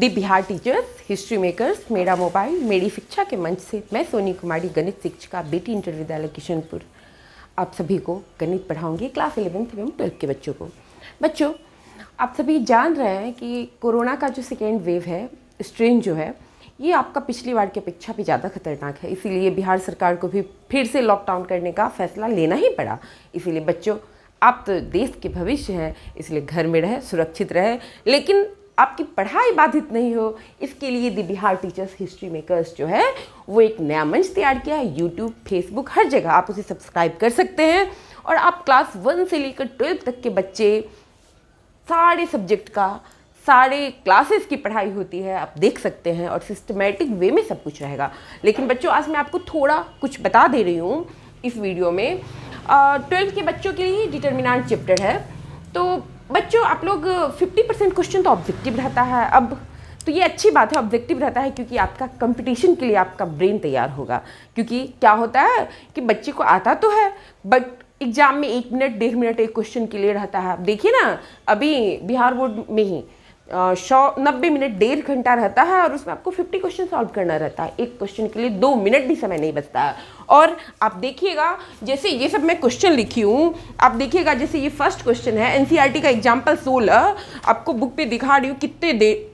दी Bihar teachers history makers मेरा mobile मेरी शिक्षा के मंच से मैं सोनी कुमारी गणित शिक्षिका बेटी इंटर विद्यालय किशनपुर आप सभी को गणित पढ़ाऊंगी क्लास इलेवेंथ एवं ट्वेल्थ के बच्चों को बच्चों आप सभी जान रहे हैं कि कोरोना का जो सेकेंड वेव है स्ट्रेन जो है ये आपका पिछली बार की अपेक्षा भी ज़्यादा खतरनाक है इसीलिए बिहार सरकार को भी फिर से लॉकडाउन करने का फैसला लेना ही पड़ा इसीलिए बच्चों आप तो देश के भविष्य हैं इसलिए घर में रहें सुरक्षित रहें लेकिन आपकी पढ़ाई बाधित नहीं हो इसके लिए the Bihar teachers history makers जो है वो एक नया मंच तैयार किया है यूट्यूब फेसबुक हर जगह आप उसे सब्सक्राइब कर सकते हैं और आप क्लास वन से लेकर ट्वेल्थ तक के बच्चे सारे सब्जेक्ट का सारे क्लासेस की पढ़ाई होती है आप देख सकते हैं और सिस्टमेटिक वे में सब कुछ रहेगा लेकिन बच्चों आज मैं आपको थोड़ा कुछ बता दे रही हूँ इस वीडियो में ट्वेल्थ के बच्चों के लिए डिटर्मिनाट चैप्टर है तो बच्चों आप लोग 50 परसेंट क्वेश्चन तो ऑब्जेक्टिव रहता है अब तो ये अच्छी बात है ऑब्जेक्टिव रहता है क्योंकि आपका कंपटीशन के लिए आपका ब्रेन तैयार होगा क्योंकि क्या होता है कि बच्चे को आता तो है बट एग्ज़ाम में एक मिनट डेढ़ मिनट एक क्वेश्चन के लिए रहता है देखिए ना अभी बिहार बोर्ड में ही सौ नब्बे मिनट डेढ़ घंटा रहता है और उसमें आपको फिफ्टी क्वेश्चन सॉल्व करना रहता है एक क्वेश्चन के लिए दो मिनट भी समय नहीं बचता है और आप देखिएगा जैसे ये सब मैं क्वेश्चन लिखी हूँ आप देखिएगा जैसे ये फर्स्ट क्वेश्चन है एन e का एग्जाम्पल सोलह आपको बुक पे दिखा रही हूँ कितने देर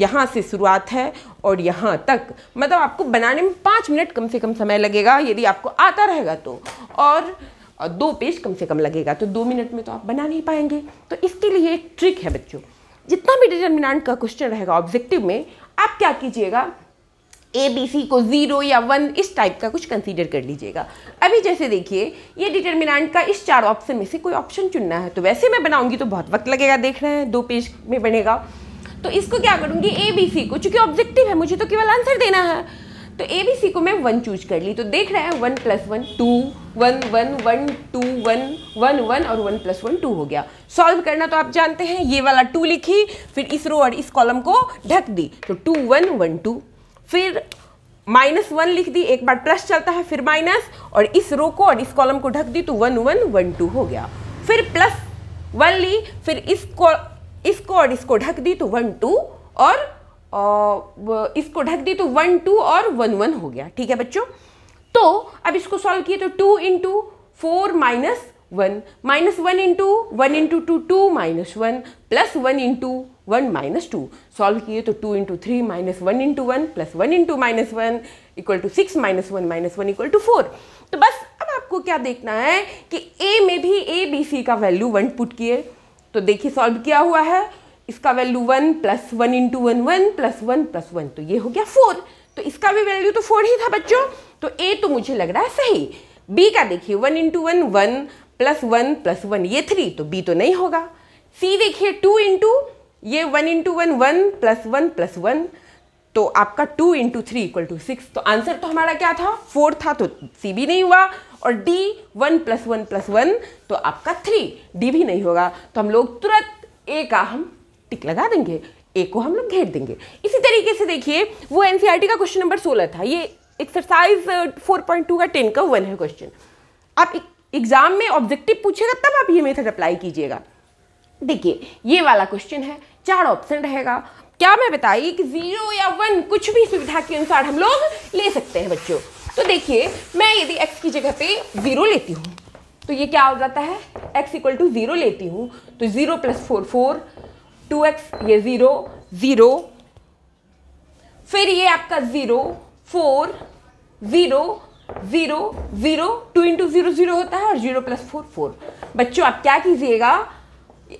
यहाँ से शुरुआत है और यहाँ तक मतलब आपको बनाने में पाँच मिनट कम से कम समय लगेगा यदि आपको आता रहेगा तो और दो पेज कम से कम लगेगा तो दो मिनट में तो आप बना नहीं पाएंगे तो इसके लिए एक ट्रिक है बच्चों जितना भी डिटर्मिनाट का क्वेश्चन रहेगा ऑब्जेक्टिव में आप क्या कीजिएगा ए बी सी को ज़ीरो या वन इस टाइप का कुछ कंसीडर कर लीजिएगा अभी जैसे देखिए ये डिटर्मिनेंट का इस चार ऑप्शन में से कोई ऑप्शन चुनना है तो वैसे मैं बनाऊंगी तो बहुत वक्त लगेगा देख रहे हैं दो पेज में बनेगा तो इसको क्या करूंगी ए बी सी को चूंकि ऑब्जेक्टिव है मुझे तो केवल आंसर देना है तो ए बी सी को मैं वन चूज कर ली तो देख रहा है one plus one two one one one two one one one और वन प्लस वन टू हो गया सॉल्व करना तो आप जानते हैं ये वाला टू लिखी फिर इस रो और इस कॉलम को ढक दी तो टू वन वन टू फिर माइनस वन लिख दी एक बार प्लस चलता है फिर माइनस और इस रो को और इस कॉलम को ढक दी तो वन वन वन टू हो गया फिर प्लस वन ली फिर इसको इसको और इसको ढक दी तो वन टू और इसको ढक दिए तो वन टू और वन वन हो गया ठीक है बच्चों तो अब इसको सॉल्व किए तो two into four minus one minus one into one into two two minus one plus one into one minus two solve किए तो two into three minus one into one plus one into minus one equal to six minus one minus one equal two four तो बस अब आपको क्या देखना है कि ए में भी ए बी सी का वैल्यू वन पुट किए तो देखिए सॉल्व किया हुआ है इसका value one plus one into one one plus one plus one तो ये हो गया फोर तो इसका भी वैल्यू तो फोर ही था बच्चों तो ए तो मुझे लग रहा है सही बी का देखिए one into one one plus one plus one ये थ्री तो बी तो नहीं होगा सी देखिए टू इंटू ये one into one one plus one plus one तो आपका two into three equal to six तो आंसर तो हमारा क्या था फोर था तो सी भी नहीं हुआ और D one plus one plus one तो आपका थ्री डी भी नहीं होगा तो हम लोग तुरंत ए का हम टिक लगा देंगे ए को हम लोग घेर देंगे इसी तरीके से देखिए वो एन e का क्वेश्चन नंबर सोलह था ये एक्सरसाइज फोर पॉइंट टू का टेन का वन है क्वेश्चन आप एग्जाम में ऑब्जेक्टिव पूछेगा तब आप ये मेथड अप्लाई कीजिएगा देखिए ये वाला क्वेश्चन है चार ऑप्शन रहेगा क्या मैं बताइए कि जीरो या वन कुछ भी सुविधा के अनुसार हम लोग ले सकते हैं बच्चों तो देखिए मैं यदि एक्स की जगह पे जीरो लेती हूँ तो ये क्या हो जाता है एक्स इक्वल टू जीरो लेती हूँ तो zero plus four four two X ये ज़ीरो ज़ीरो फिर ये आपका zero four zero zero zero two into zero zero होता है और ज़ीरो प्लस फोर फोर बच्चों आप क्या कीजिएगा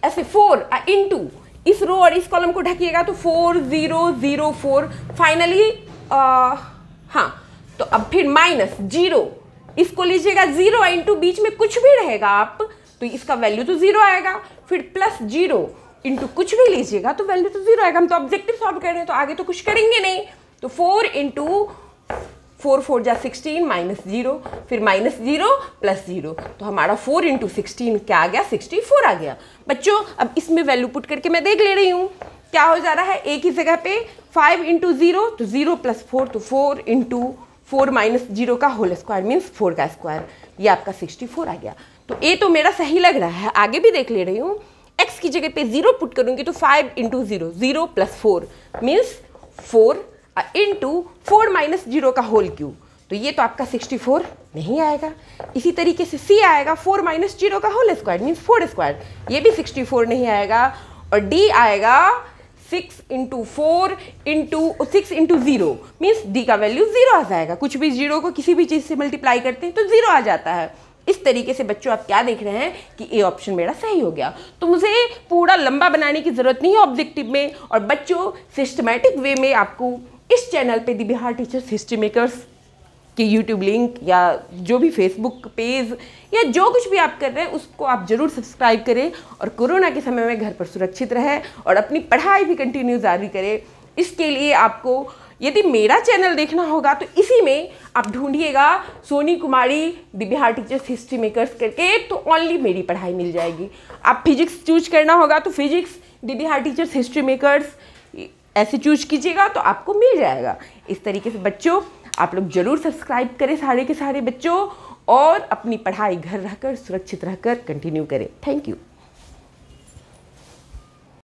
ऐसे फोर इंटू इस रो और इस कॉलम को ढकिएगा तो four zero zero four finally हाँ तो अब फिर माइनस जीरो इसको लीजिएगा जीरो इंटू बीच में कुछ भी रहेगा आप तो इसका वैल्यू तो ज़ीरो आएगा फिर प्लस जीरो इंटू कुछ भी लीजिएगा तो वैल्यू तो जीरो आएगा हम तो ऑब्जेक्टिव सॉल्व कर रहे हैं तो आगे तो कुछ करेंगे नहीं तो फोर इंटू फोर फोर जा सिक्सटीन माइनस जीरो फिर माइनस जीरो प्लस जीरो तो हमारा फोर इंटू सिक्सटीन क्या आ गया सिक्सटी फोर आ गया बच्चों अब इसमें वैल्यू पुट करके मैं देख ले रही हूँ क्या हो जा रहा है एक ही जगह पे फाइव इंटू जीरो तो जीरो प्लस फोर तो four into four minus zero का होल स्क्वायर मीन्स फोर का स्क्वायर ये आपका सिक्सटी फोर आ गया तो ए तो मेरा सही लग रहा है आगे भी देख ले रही हूँ एक्स की जगह पे जीरो पुट करूंगी तो five into zero zero plus four means four into four minus zero का होल क्यू तो ये तो आपका 64 नहीं आएगा इसी तरीके से सी आएगा 4 माइनस जीरो का whole square means four square ये भी 64 नहीं आएगा और डी आएगा 6 into four into six into zero means D का वैल्यू ज़ीरो आ जाएगा कुछ भी जीरो को किसी भी चीज़ से मल्टीप्लाई करते हैं तो ज़ीरो आ जाता है इस तरीके से बच्चों आप क्या देख रहे हैं कि ए ऑप्शन मेरा सही हो गया तो मुझे पूरा लंबा बनाने की ज़रूरत नहीं है ऑब्जेक्टिव में और बच्चों सिस्टमेटिक वे में आपको इस चैनल पे the Bihar teachers history makers कि यूट्यूब लिंक या जो भी फेसबुक पेज या जो कुछ भी आप कर रहे हैं उसको आप ज़रूर सब्सक्राइब करें और कोरोना के समय में घर पर सुरक्षित रहें और अपनी पढ़ाई भी कंटिन्यू जारी करें इसके लिए आपको यदि मेरा चैनल देखना होगा तो इसी में आप ढूंढिएगा Soni Kumari the Bihar teachers history makers करके तो ओनली मेरी पढ़ाई मिल जाएगी आप फिजिक्स चूज करना होगा तो physics the Bihar teachers history makers ऐसे चूज कीजिएगा तो आपको मिल जाएगा इस तरीके से बच्चों आप लोग ज़रूर सब्सक्राइब करें सारे के सारे बच्चों और अपनी पढ़ाई घर रहकर सुरक्षित रहकर कंटिन्यू करें थैंक यू